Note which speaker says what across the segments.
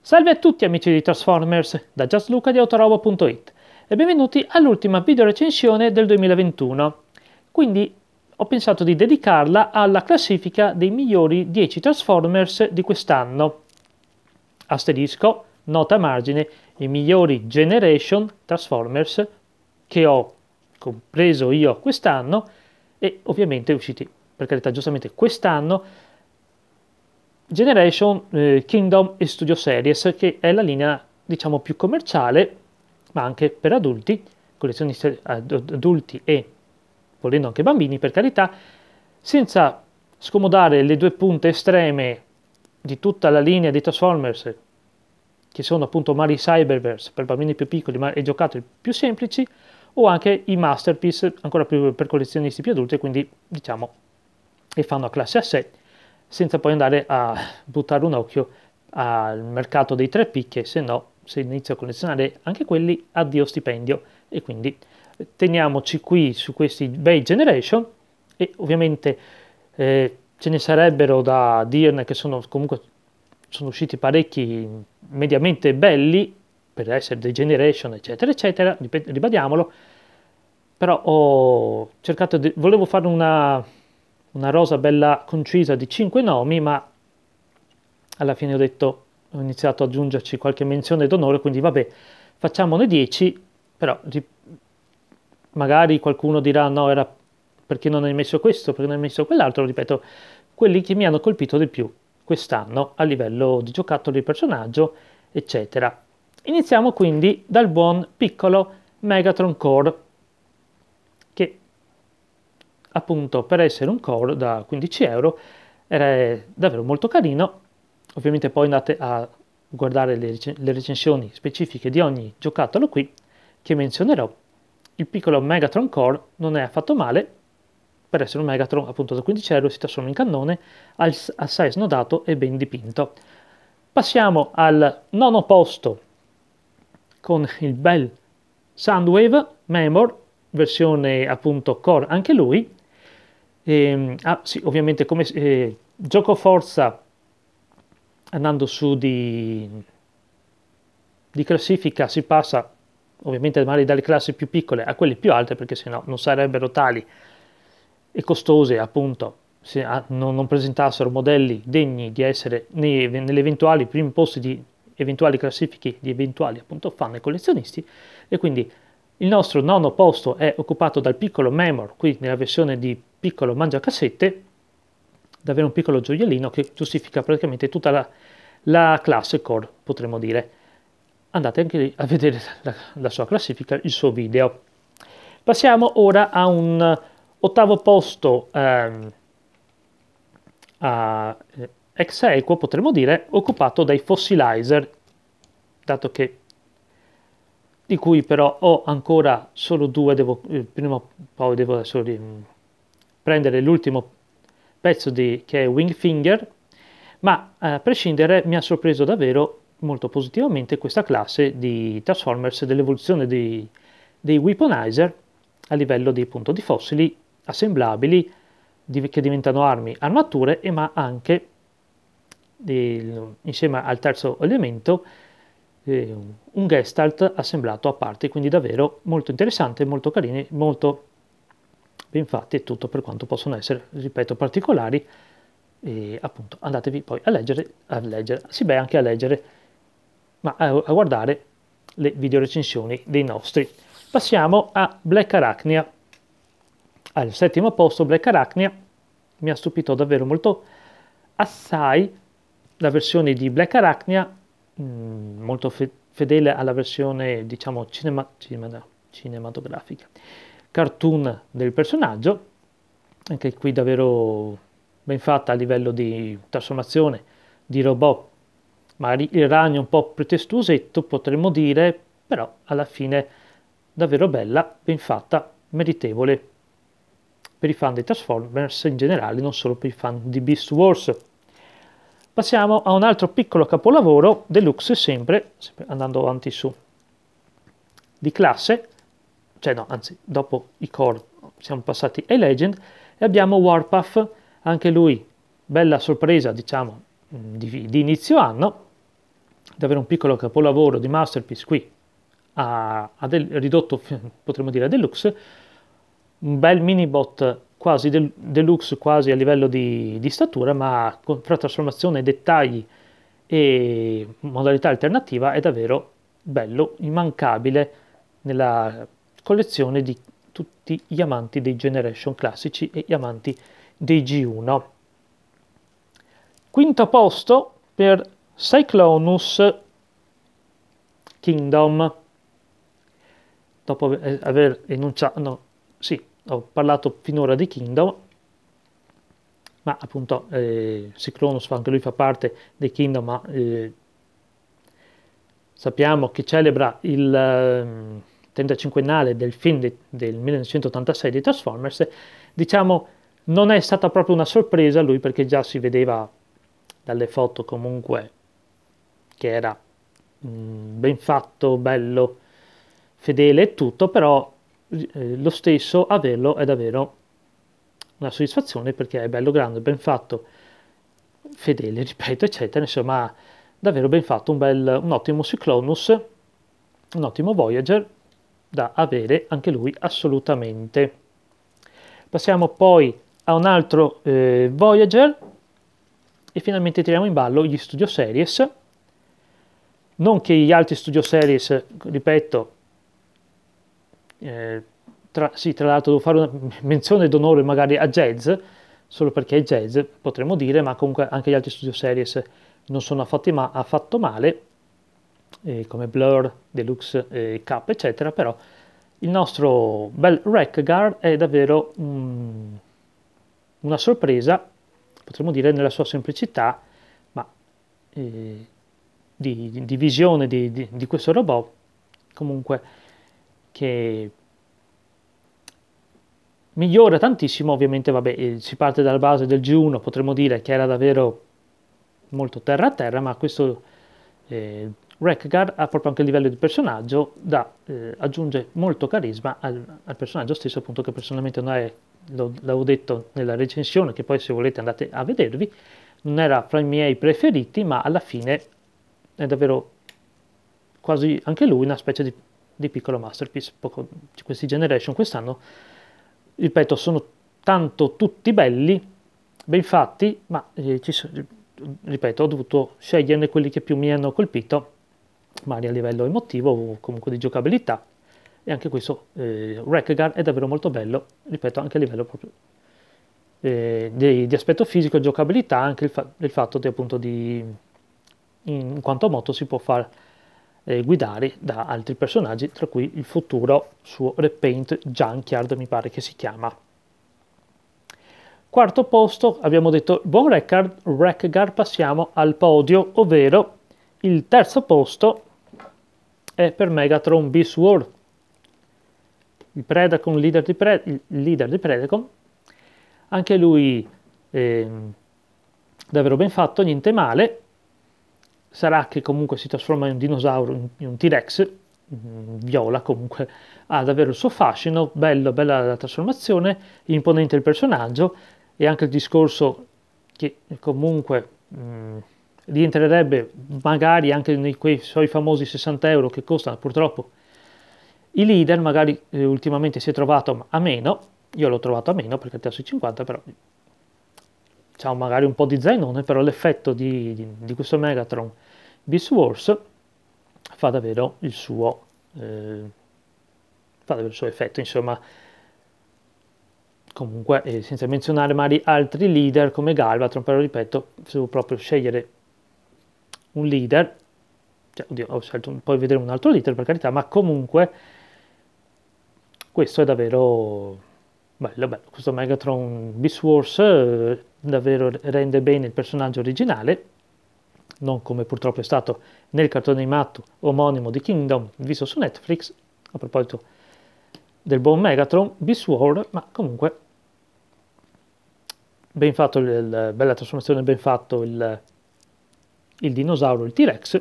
Speaker 1: Salve a tutti amici di Transformers, da JustLuca di Autorobo.it e benvenuti all'ultima video recensione del 2021. Quindi ho pensato di dedicarla alla classifica dei migliori 10 Transformers di quest'anno. Asterisco, nota a margine, i migliori Generation Transformers che ho compreso io quest'anno e ovviamente usciti, per carità giustamente, quest'anno Generation eh, Kingdom e Studio Series, che è la linea diciamo più commerciale, ma anche per adulti, collezionisti adulti e volendo anche bambini, per carità, senza scomodare le due punte estreme di tutta la linea dei Transformers, che sono appunto Mari Cyberverse per bambini più piccoli ma e giocattoli più semplici, o anche i Masterpiece ancora più per collezionisti più adulti, quindi diciamo che fanno a classe a sé senza poi andare a buttare un occhio al mercato dei tre p se no se inizio a collezionare anche quelli addio stipendio e quindi eh, teniamoci qui su questi bei generation e ovviamente eh, ce ne sarebbero da dirne che sono comunque sono usciti parecchi mediamente belli per essere dei generation eccetera eccetera ribadiamolo però ho cercato di, volevo fare una una rosa bella concisa di cinque nomi, ma alla fine ho detto, ho iniziato ad aggiungerci qualche menzione d'onore, quindi vabbè, facciamone 10, però magari qualcuno dirà no, era perché non hai messo questo, perché non hai messo quell'altro, ripeto, quelli che mi hanno colpito di più quest'anno a livello di giocattoli, personaggio, eccetera. Iniziamo quindi dal buon piccolo Megatron Core appunto per essere un core da 15 euro era davvero molto carino ovviamente poi andate a guardare le, rec le recensioni specifiche di ogni giocattolo qui che menzionerò il piccolo Megatron Core non è affatto male per essere un Megatron appunto da 15 euro si trasforma in cannone assai snodato e ben dipinto passiamo al nono posto con il bel Soundwave Memor versione appunto core anche lui e, ehm, ah, sì, ovviamente come eh, gioco forza andando su di, di classifica si passa ovviamente magari dalle classi più piccole a quelle più alte perché sennò non sarebbero tali e costose appunto se a, ah, non, non, presentassero modelli degni di essere nei, nelle eventuali primi posti di eventuali classifiche di eventuali appunto fan e collezionisti e quindi il nostro nono posto è occupato dal piccolo Memor qui nella versione di piccolo mangiacassette, davvero un piccolo gioiellino che giustifica praticamente tutta la, la classe core, potremmo dire. Andate anche a vedere la, la sua classifica, il suo video. Passiamo ora a un ottavo posto ehm, a, eh, ex equo, potremmo dire, occupato dai fossilizer, dato che di cui però ho ancora solo due, devo, eh, prima o poi devo adesso prendere l'ultimo pezzo di, che è Wingfinger, ma eh, a prescindere mi ha sorpreso davvero molto positivamente questa classe di Transformers dell'evoluzione dei, dei Weaponizer a livello di, appunto, di fossili assemblabili di, che diventano armi, armature e ma anche del, insieme al terzo elemento eh, un gestalt assemblato a parte quindi davvero molto interessante, molto carino, molto infatti è tutto per quanto possono essere, ripeto, particolari e appunto andatevi poi a leggere, a leggere, sì beh anche a leggere, ma a, a guardare le video recensioni dei nostri. Passiamo a Black Arachnia. Al settimo posto Black Arachnia mi ha stupito davvero molto assai la versione di Black Arachnia, mh, mm, molto fe fedele alla versione diciamo cinema, cinema, cinematografica cartoon del personaggio, anche qui davvero ben fatta a livello di trasformazione di robot, magari il ragno un po' pretestuosetto potremmo dire, però alla fine davvero bella, ben fatta, meritevole per i fan dei Transformers in generale, non solo per i fan di Beast Wars. Passiamo a un altro piccolo capolavoro, deluxe sempre, sempre andando avanti su, di classe, cioè no, anzi, dopo i core siamo passati ai legend e abbiamo Warpath, anche lui bella sorpresa, diciamo, di, di inizio anno, di avere un piccolo capolavoro di Masterpiece qui a, a del, ridotto, potremmo dire, a deluxe, un bel minibot quasi del, deluxe, quasi a livello di, di statura, ma con, fra trasformazione, dettagli e modalità alternativa è davvero bello, immancabile nella collezione di tutti gli amanti dei Generation classici e gli amanti dei G1. Quinto posto per Cyclonus Kingdom. Dopo aver enunciato, no, sì, ho parlato finora di Kingdom, ma appunto eh, Cyclonus anche lui fa parte dei Kingdom, ma eh, sappiamo che celebra il... Eh, 35ennale del film di, del 1986 di Transformers, diciamo non è stata proprio una sorpresa a lui perché già si vedeva dalle foto comunque che era mh, mm, ben fatto, bello, fedele e tutto, però eh, lo stesso averlo è davvero una soddisfazione perché è bello grande, ben fatto, fedele, ripeto, eccetera, insomma davvero ben fatto, un, bel, un ottimo Cyclonus, un ottimo Voyager da avere anche lui assolutamente. Passiamo poi a un altro eh, Voyager e finalmente tiriamo in ballo gli Studio Series. Non che gli altri Studio Series, ripeto, eh, tra, sì, tra l'altro devo fare una menzione d'onore magari a Jazz, solo perché è Jazz, potremmo dire, ma comunque anche gli altri Studio Series non sono affatto, ma affatto male, eh, come Blur, Deluxe eh, K, eccetera, però il nostro bel Rack è davvero mm, una sorpresa, potremmo dire nella sua semplicità, ma eh, di, di, visione di, di, di questo robot, comunque che migliora tantissimo, ovviamente vabbè, eh, si parte dalla base del G1, potremmo dire che era davvero molto terra a terra, ma questo eh, Rekgar ha proprio anche il livello di personaggio, da, eh, aggiunge molto carisma al, al, personaggio stesso, appunto che personalmente non è, lo, l'avevo detto nella recensione, che poi se volete andate a vedervi, non era fra i miei preferiti, ma alla fine è davvero quasi anche lui una specie di, di piccolo masterpiece. Poco, questi Generation quest'anno, ripeto, sono tanto tutti belli, ben fatti, ma eh, ci sono ripeto, ho dovuto sceglierne quelli che più mi hanno colpito magari a livello emotivo o comunque di giocabilità. E anche questo eh, Rekgar è davvero molto bello, ripeto, anche a livello proprio eh, di, di, aspetto fisico e giocabilità, anche il, fa- il fatto di, appunto di in quanto moto si può far eh, guidare da altri personaggi, tra cui il futuro suo repaint Junkyard mi pare che si chiama. Quarto posto, abbiamo detto buon record, Rekgar passiamo al podio, ovvero il terzo posto è per Megatron Beast World, il Predacon leader di, Pre il leader di Predacon, anche lui eh, davvero ben fatto, niente male, sarà che comunque si trasforma in un dinosauro, in un T-Rex, mm, viola comunque, ha davvero il suo fascino, bello, bella la trasformazione, imponente il personaggio e anche il discorso che comunque... Mh, mm, rientrerebbe magari anche nei quei suoi famosi 60 euro che costano purtroppo i leader, magari eh, ultimamente si è trovato a meno, io l'ho trovato a meno perché adesso è 50, però diciamo magari un po' di zainone, però l'effetto di, di, di questo Megatron Beast Wars fa davvero il suo, eh, fa davvero il suo effetto, insomma comunque eh, senza menzionare magari altri leader come Galvatron, però ripeto, se devo proprio scegliere un leader, cioè, oddio, ho scelto, un, poi vedremo un altro leader per carità, ma comunque questo è davvero bello, bello. questo Megatron Beast Wars eh, davvero rende bene il personaggio originale, non come purtroppo è stato nel cartone animato omonimo di Kingdom visto su Netflix, a proposito del buon Megatron, Beast Wars, ma comunque ben fatto il, bella trasformazione, ben fatto il il dinosauro, il T-Rex,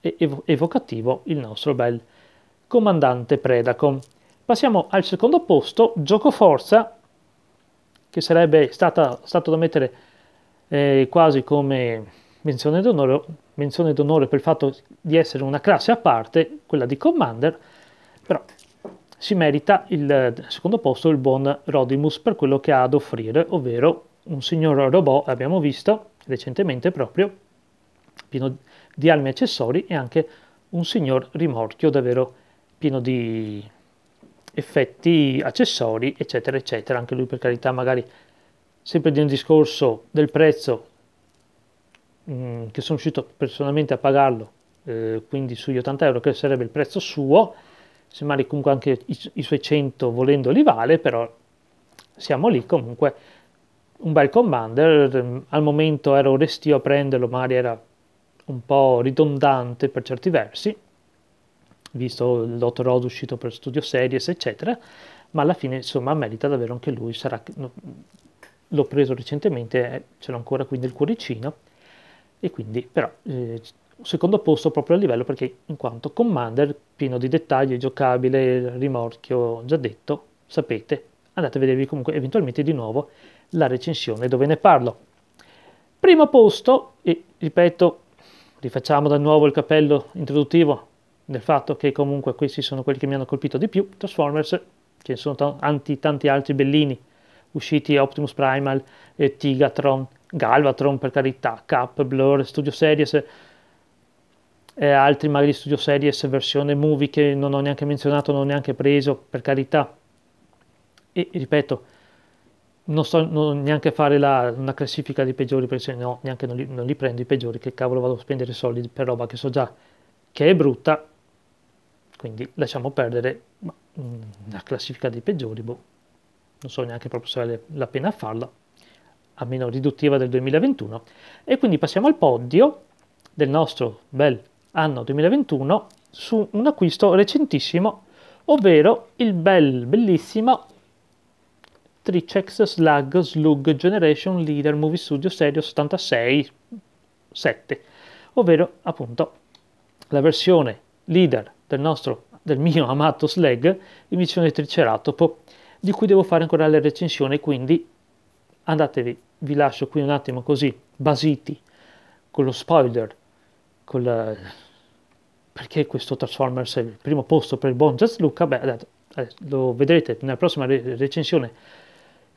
Speaker 1: e evocativo il nostro bel comandante Predacon. Passiamo al secondo posto, Giocoforza, che sarebbe stata, stato da mettere eh, quasi come menzione d'onore, menzione d'onore per il fatto di essere una classe a parte, quella di Commander, però si merita il secondo posto il buon Rodimus per quello che ha ad offrire, ovvero un signor robot, abbiamo visto recentemente proprio, pieno di armi e accessori e anche un signor rimorchio davvero pieno di effetti, accessori, eccetera, eccetera. Anche lui per carità magari sempre di un discorso del prezzo mh, mm, che sono riuscito personalmente a pagarlo, eh, quindi sugli 80 euro che sarebbe il prezzo suo, semmai comunque anche i, i suoi 100 volendo li vale, però siamo lì comunque un bel commander, mm, al momento ero restio a prenderlo, magari era un po' ridondante per certi versi, visto il Dottor Odd uscito per Studio Series, eccetera, ma alla fine insomma merita davvero anche lui, sarà... l'ho preso recentemente, eh, ce l'ho ancora qui nel cuoricino, e quindi però eh, secondo posto proprio a livello perché in quanto Commander pieno di dettagli, giocabile, rimorchio già detto, sapete, andate a vedervi comunque eventualmente di nuovo la recensione dove ne parlo. Primo posto, e ripeto, rifacciamo da nuovo il cappello introduttivo del fatto che comunque questi sono quelli che mi hanno colpito di più, Transformers, ce ne sono tanti, tanti altri bellini, usciti Optimus Primal, eh, Tigatron, Galvatron per carità, Cap, Blur, Studio Series, eh, altri magari Studio Series versione movie che non ho neanche menzionato, non ho neanche preso, per carità. E ripeto, non so non, neanche fare la, una classifica dei peggiori perché se no neanche non li, non li, prendo i peggiori che cavolo vado a spendere soldi per roba che so già che è brutta quindi lasciamo perdere ma, mm, la classifica dei peggiori boh, non so neanche proprio se vale la pena farla almeno riduttiva del 2021 e quindi passiamo al podio del nostro bel anno 2021 su un acquisto recentissimo ovvero il bel bellissimo Tricex Slug Slug Generation Leader Movie Studio Serie 76, 7, ovvero appunto la versione leader del nostro del mio amato Slag, emissione Triceratopo, di cui devo fare ancora le recensioni, quindi andatevi, vi lascio qui un attimo così, basiti, con lo spoiler, con la... perché questo Transformers è il primo posto per il buon Just Luca, beh, lo vedrete nella prossima recensione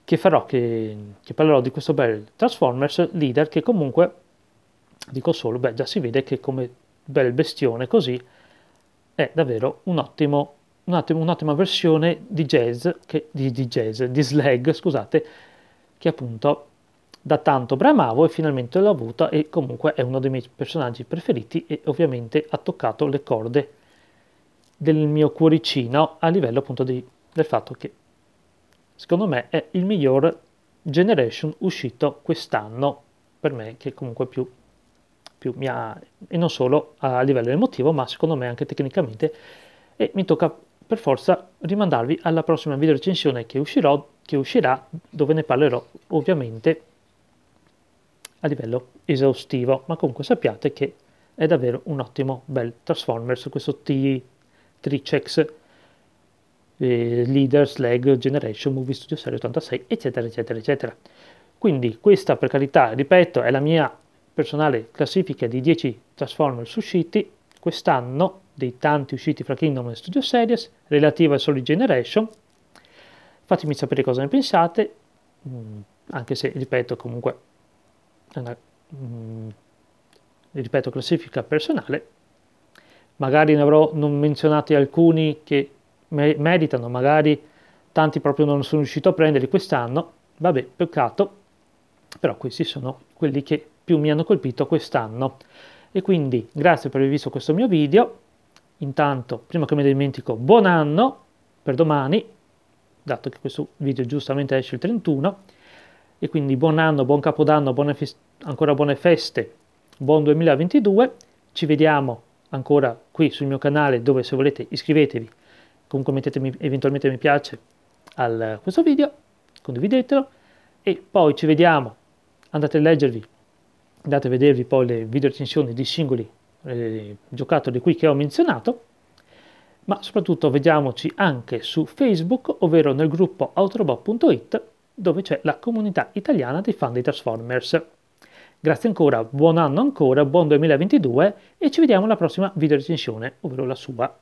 Speaker 1: che farò, che, che parlerò di questo bel Transformers leader che comunque, dico solo, beh già si vede che come bel bestione così è davvero un ottimo, un ottimo, un'ottima versione di jazz, che, di, di, jazz, di slag, scusate, che appunto da tanto bramavo e finalmente l'ho avuta e comunque è uno dei miei personaggi preferiti e ovviamente ha toccato le corde del mio cuoricino a livello appunto di, del fatto che secondo me è il miglior Generation uscito quest'anno, per me che comunque più, più mi ha, e non solo a livello emotivo, ma secondo me anche tecnicamente, e mi tocca per forza rimandarvi alla prossima video recensione che, uscirò, che uscirà, dove ne parlerò ovviamente a livello esaustivo, ma comunque sappiate che è davvero un ottimo bel Transformers, questo T-Tricex eh, Leader, Slag, Generation, Movie Studio Serie 86, eccetera, eccetera, eccetera. Quindi questa, per carità, ripeto, è la mia personale classifica di 10 Transformers usciti quest'anno, dei tanti usciti fra Kingdom e Studio Series, relativa al Solid Generation. Fatemi sapere cosa ne pensate, mm, anche se, ripeto, comunque è una... Mm, ripeto, classifica personale. Magari ne avrò non menzionati alcuni che meritano, magari tanti proprio non sono riuscito a prenderli quest'anno, vabbè, peccato, però questi sono quelli che più mi hanno colpito quest'anno. E quindi grazie per aver visto questo mio video, intanto prima che mi ne dimentico buon anno per domani, dato che questo video giustamente esce il 31, e quindi buon anno, buon capodanno, buone ancora buone feste, buon 2022, ci vediamo ancora qui sul mio canale dove se volete iscrivetevi comunque mettetemi eventualmente mi piace a questo video, condividetelo e poi ci vediamo, andate a leggervi, andate a vedervi poi le video recensioni di singoli eh, giocattoli qui che ho menzionato, ma soprattutto vediamoci anche su Facebook, ovvero nel gruppo outrobot.it dove c'è la comunità italiana dei fan dei Transformers. Grazie ancora, buon anno ancora, buon 2022 e ci vediamo alla prossima video recensione, ovvero la sua.